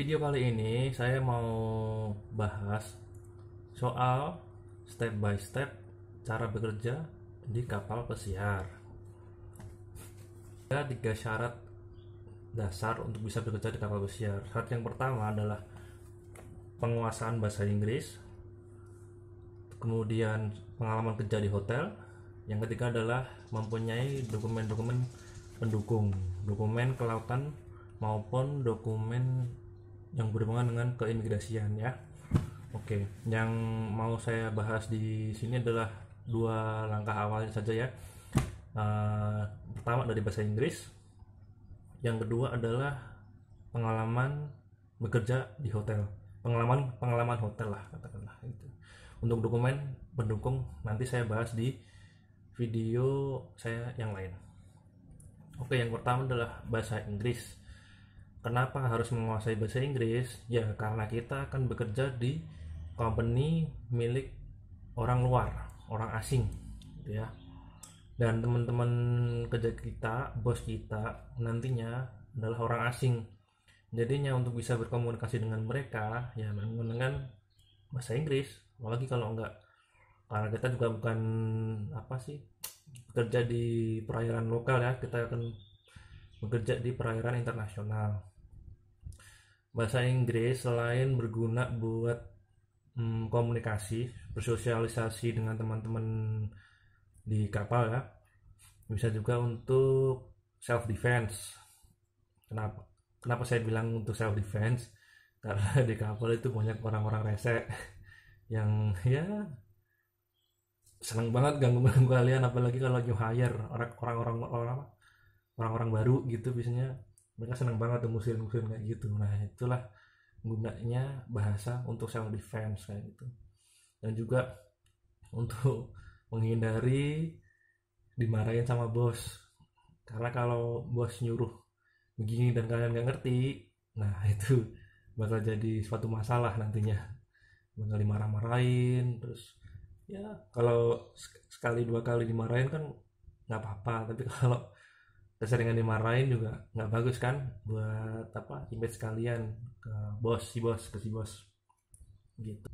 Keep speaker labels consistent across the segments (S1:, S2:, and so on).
S1: video kali ini saya mau bahas soal step by step cara bekerja di kapal pesiar. Ada tiga syarat dasar untuk bisa bekerja di kapal pesiar. Syarat yang pertama adalah penguasaan bahasa Inggris, kemudian pengalaman kerja di hotel, yang ketiga adalah mempunyai dokumen-dokumen pendukung, dokumen kelautan maupun dokumen yang berhubungan dengan keimigrasian ya. Oke, yang mau saya bahas di sini adalah dua langkah awal saja ya. Eh, pertama dari bahasa Inggris, yang kedua adalah pengalaman bekerja di hotel, pengalaman pengalaman hotel lah katakanlah itu. Untuk dokumen pendukung nanti saya bahas di video saya yang lain. Oke, yang pertama adalah bahasa Inggris Kenapa harus menguasai bahasa Inggris? Ya, karena kita akan bekerja di company milik orang luar, orang asing, gitu ya. Dan teman-teman kerja kita, bos kita nantinya adalah orang asing. Jadinya untuk bisa berkomunikasi dengan mereka, ya menggunakan dengan bahasa Inggris. Apalagi kalau enggak karena kita juga bukan apa sih bekerja di perairan lokal ya kita akan bekerja di perairan internasional bahasa Inggris selain berguna buat hmm, komunikasi, bersosialisasi dengan teman-teman di kapal ya, bisa juga untuk self defense. Kenapa? Kenapa saya bilang untuk self defense? Karena di kapal itu banyak orang-orang rese yang ya seneng banget ganggu ganggu kalian apalagi kalau new hire orang orang orang orang baru gitu biasanya mereka senang banget tuh musim-musim kayak gitu nah itulah gunanya bahasa untuk self defense kayak gitu dan juga untuk menghindari dimarahin sama bos karena kalau bos nyuruh begini dan kalian nggak ngerti nah itu bakal jadi suatu masalah nantinya bakal dimarah-marahin terus ya kalau sekali dua kali dimarahin kan nggak apa-apa tapi kalau keseringan dimarahin juga nggak bagus kan buat apa image kalian ke bos si bos ke si bos gitu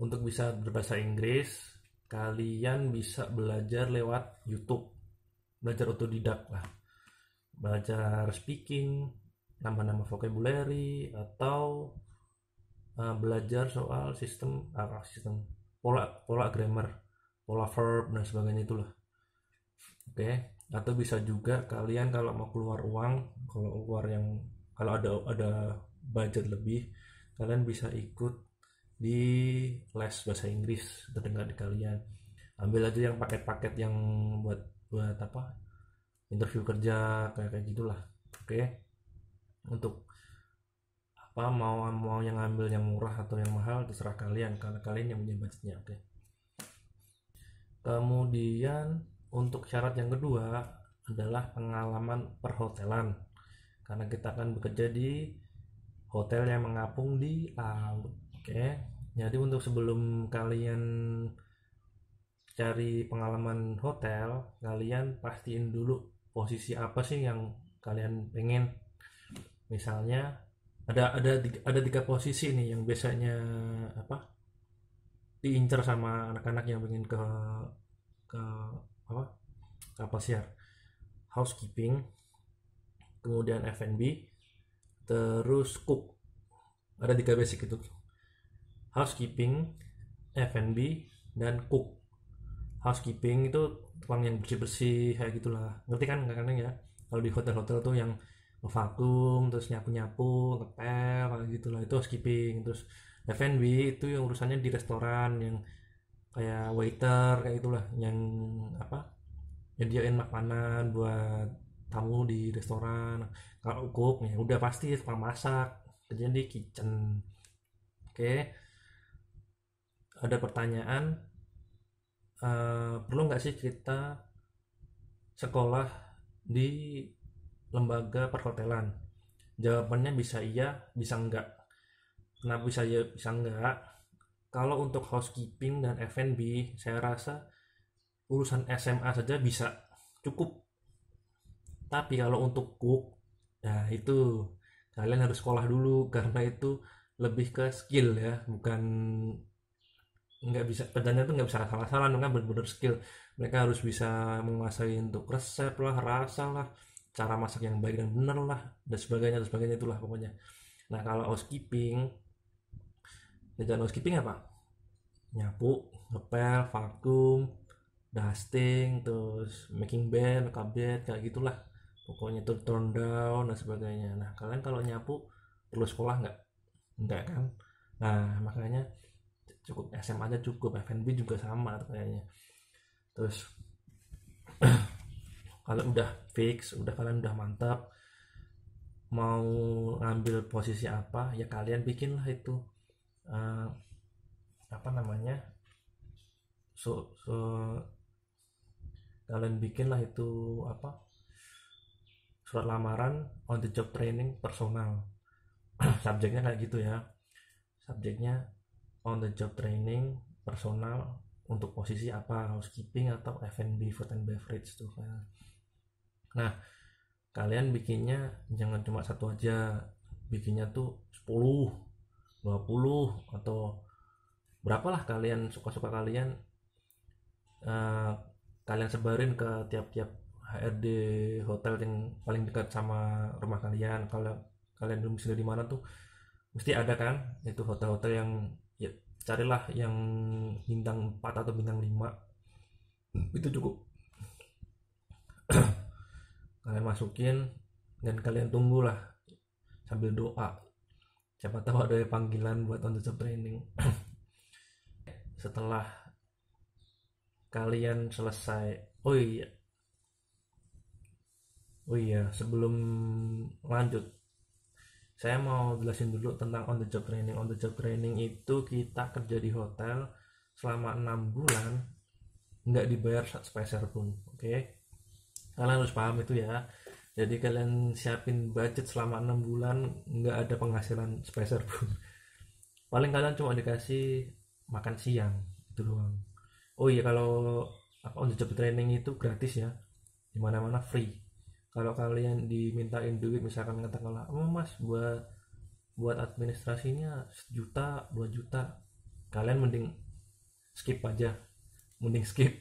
S1: untuk bisa berbahasa Inggris kalian bisa belajar lewat YouTube belajar otodidak lah belajar speaking nama-nama vocabulary atau uh, belajar soal sistem uh, sistem pola pola grammar pola verb dan sebagainya itulah oke okay atau bisa juga kalian kalau mau keluar uang kalau keluar yang kalau ada ada budget lebih kalian bisa ikut di les bahasa Inggris terdekat kalian ambil aja yang paket-paket yang buat buat apa interview kerja kayak kayak gitulah oke okay? untuk apa mau mau yang ambil yang murah atau yang mahal terserah kalian karena kalian yang punya budgetnya oke okay? kemudian untuk syarat yang kedua adalah pengalaman perhotelan karena kita akan bekerja di hotel yang mengapung di laut oke okay? jadi untuk sebelum kalian cari pengalaman hotel kalian pastiin dulu posisi apa sih yang kalian pengen misalnya ada ada ada tiga posisi nih yang biasanya apa diincar sama anak-anak yang pengen ke ke apa apa sih housekeeping kemudian F&B terus cook ada tiga basic itu housekeeping F&B dan cook housekeeping itu uang yang bersih-bersih kayak gitulah ngerti kan nggak ya kalau di hotel-hotel tuh yang vakum terus nyapu-nyapu ngepel kayak gitulah itu housekeeping terus F&B itu yang urusannya di restoran yang kayak waiter kayak itulah yang apa nyediain makanan buat tamu di restoran kalau cook ya udah pasti tukang masak kerjaan di kitchen oke okay. ada pertanyaan uh, perlu nggak sih kita sekolah di lembaga perhotelan jawabannya bisa iya bisa enggak kenapa bisa iya bisa enggak kalau untuk housekeeping dan F&B saya rasa urusan SMA saja bisa cukup tapi kalau untuk cook nah itu kalian harus sekolah dulu karena itu lebih ke skill ya bukan nggak bisa kerjanya itu nggak bisa salah-salah mereka benar-benar skill mereka harus bisa menguasai untuk resep lah rasa lah cara masak yang baik dan benar lah dan sebagainya dan sebagainya itulah pokoknya nah kalau housekeeping kerjaan housekeeping apa nyapu ngepel vakum dusting terus making bed kabinet kayak gitulah pokoknya itu turn down dan sebagainya nah kalian kalau nyapu perlu sekolah nggak nggak kan nah makanya cukup SMA aja cukup FNB juga sama kayaknya terus kalau udah fix udah kalian udah mantap mau ngambil posisi apa ya kalian bikin lah itu uh, apa namanya so, so kalian bikinlah itu apa surat lamaran on the job training personal subjeknya kayak gitu ya subjeknya on the job training personal untuk posisi apa housekeeping atau F&B food and beverage tuh nah kalian bikinnya jangan cuma satu aja bikinnya tuh 10 20 atau berapalah kalian suka-suka kalian uh, kalian sebarin ke tiap-tiap HRD hotel yang paling dekat sama rumah kalian kalau kalian belum sudah di mana tuh mesti ada kan itu hotel-hotel yang ya, carilah yang bintang 4 atau bintang 5 itu cukup kalian masukin dan kalian tunggulah sambil doa siapa tahu ada panggilan buat on the job training setelah kalian selesai oh iya oh iya sebelum lanjut saya mau jelasin dulu tentang on the job training on the job training itu kita kerja di hotel selama enam bulan nggak dibayar sepeser pun oke okay? kalian harus paham itu ya jadi kalian siapin budget selama enam bulan nggak ada penghasilan sepeser pun paling kalian cuma dikasih makan siang itu doang oh iya kalau apa on the job training itu gratis ya dimana mana free kalau kalian dimintain duit misalkan katakanlah oh mas buat buat administrasinya sejuta dua juta kalian mending skip aja mending skip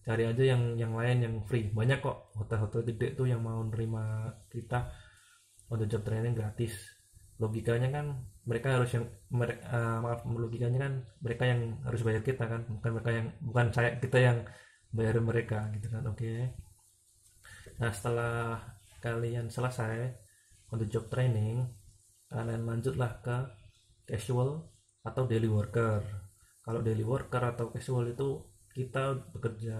S1: cari aja yang yang lain yang free banyak kok hotel-hotel gede tuh yang mau nerima kita untuk job training gratis logikanya kan mereka harus yang mereka uh, eh, maaf logikanya kan mereka yang harus bayar kita kan bukan mereka yang bukan saya kita yang bayar mereka gitu kan oke okay. nah setelah kalian selesai untuk job training kalian lanjutlah ke casual atau daily worker kalau daily worker atau casual itu kita bekerja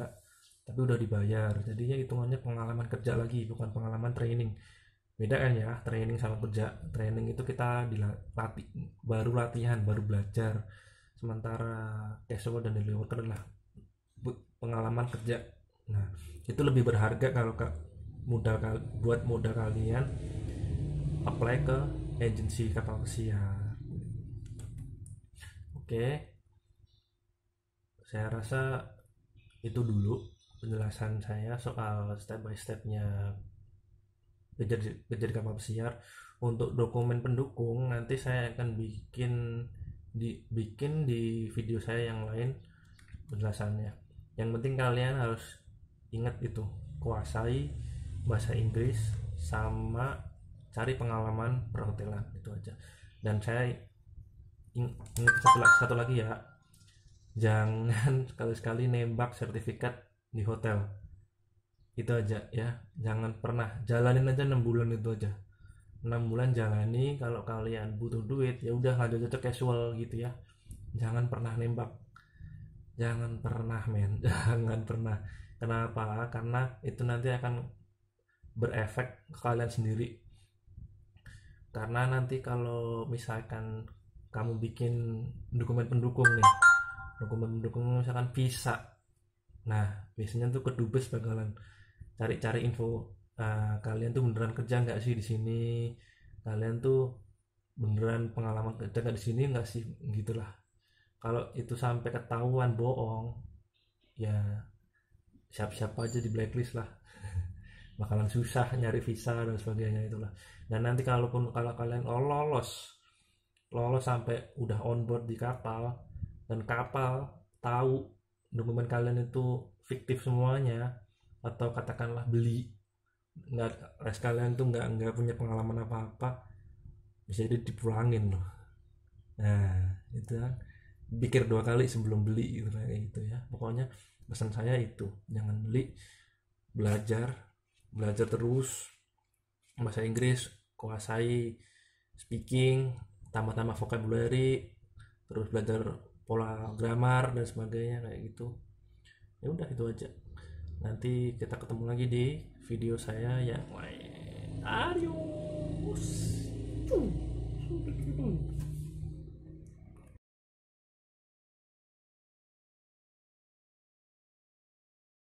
S1: tapi udah dibayar jadinya hitungannya pengalaman kerja lagi bukan pengalaman training beda kan ya training sama kerja training itu kita dilatih baru latihan baru belajar sementara casual dan daily worker adalah pengalaman kerja nah itu lebih berharga kalau ke modal buat modal kalian apply ke agensi kapal pesiar oke okay saya rasa itu dulu penjelasan saya soal step by stepnya kejar kejar kapal pesiar untuk dokumen pendukung nanti saya akan bikin di bikin di video saya yang lain penjelasannya yang penting kalian harus ingat itu kuasai bahasa Inggris sama cari pengalaman perhotelan itu aja dan saya ingat satu, satu lagi ya jangan sekali-sekali nembak sertifikat di hotel itu aja ya jangan pernah jalanin aja enam bulan itu aja enam bulan jalani kalau kalian butuh duit ya udah lanjut aja casual gitu ya jangan pernah nembak jangan pernah men jangan pernah kenapa karena itu nanti akan berefek ke kalian sendiri karena nanti kalau misalkan kamu bikin dokumen pendukung nih dokumen-dokumen misalkan visa nah biasanya tuh kedubes bakalan cari-cari info uh, kalian tuh beneran kerja nggak sih di sini kalian tuh beneran pengalaman kerja nggak di sini nggak sih gitulah kalau itu sampai ketahuan bohong ya siap-siap aja di blacklist lah bakalan susah nyari visa dan sebagainya itulah dan nanti kalaupun kalau kalian lolos lolos sampai udah on board di kapal dan kapal tahu dokumen kalian itu fiktif semuanya atau katakanlah beli nggak res kalian tuh nggak nggak punya pengalaman apa apa bisa jadi dipulangin loh nah itu kan pikir dua kali sebelum beli gitu kayak gitu ya pokoknya pesan saya itu jangan beli belajar belajar terus bahasa Inggris kuasai speaking tambah-tambah vocabulary terus belajar pola grammar dan sebagainya kayak gitu ya udah itu aja nanti kita ketemu lagi di video saya ya lain adios